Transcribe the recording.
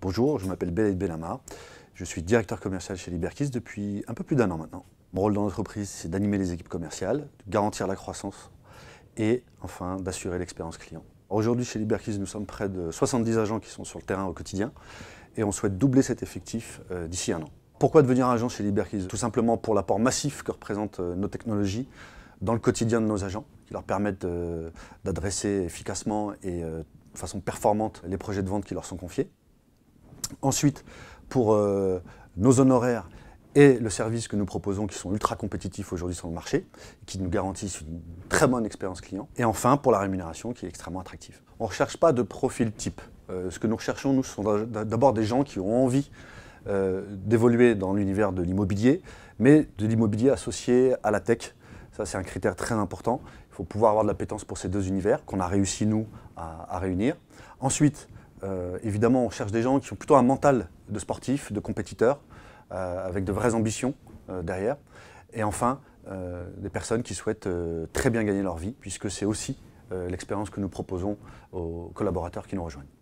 bonjour, je m'appelle Belaïd Belama. Je suis directeur commercial chez Liberkis depuis un peu plus d'un an maintenant. Mon rôle dans l'entreprise, c'est d'animer les équipes commerciales, de garantir la croissance et enfin d'assurer l'expérience client. Aujourd'hui, chez Liberkis, nous sommes près de 70 agents qui sont sur le terrain au quotidien et on souhaite doubler cet effectif euh, d'ici un an. Pourquoi devenir agent chez Liberkis Tout simplement pour l'apport massif que représentent euh, nos technologies dans le quotidien de nos agents, qui leur permettent euh, d'adresser efficacement et de façon performante les projets de vente qui leur sont confiés. Ensuite, pour euh, nos honoraires et le service que nous proposons, qui sont ultra compétitifs aujourd'hui sur le marché, qui nous garantissent une très bonne expérience client. Et enfin, pour la rémunération, qui est extrêmement attractive. On ne recherche pas de profil type. Euh, ce que nous recherchons, nous, sont d'abord des gens qui ont envie euh, d'évoluer dans l'univers de l'immobilier, mais de l'immobilier associé à la tech. Ça, c'est un critère très important. Il faut pouvoir avoir de l'appétence pour ces deux univers qu'on a réussi, nous, à réunir. Ensuite, euh, évidemment, on cherche des gens qui ont plutôt un mental de sportif, de compétiteur, euh, avec de vraies ambitions euh, derrière. Et enfin, des personnes qui souhaitent très bien gagner leur vie, puisque c'est aussi l'expérience que nous proposons aux collaborateurs qui nous rejoignent.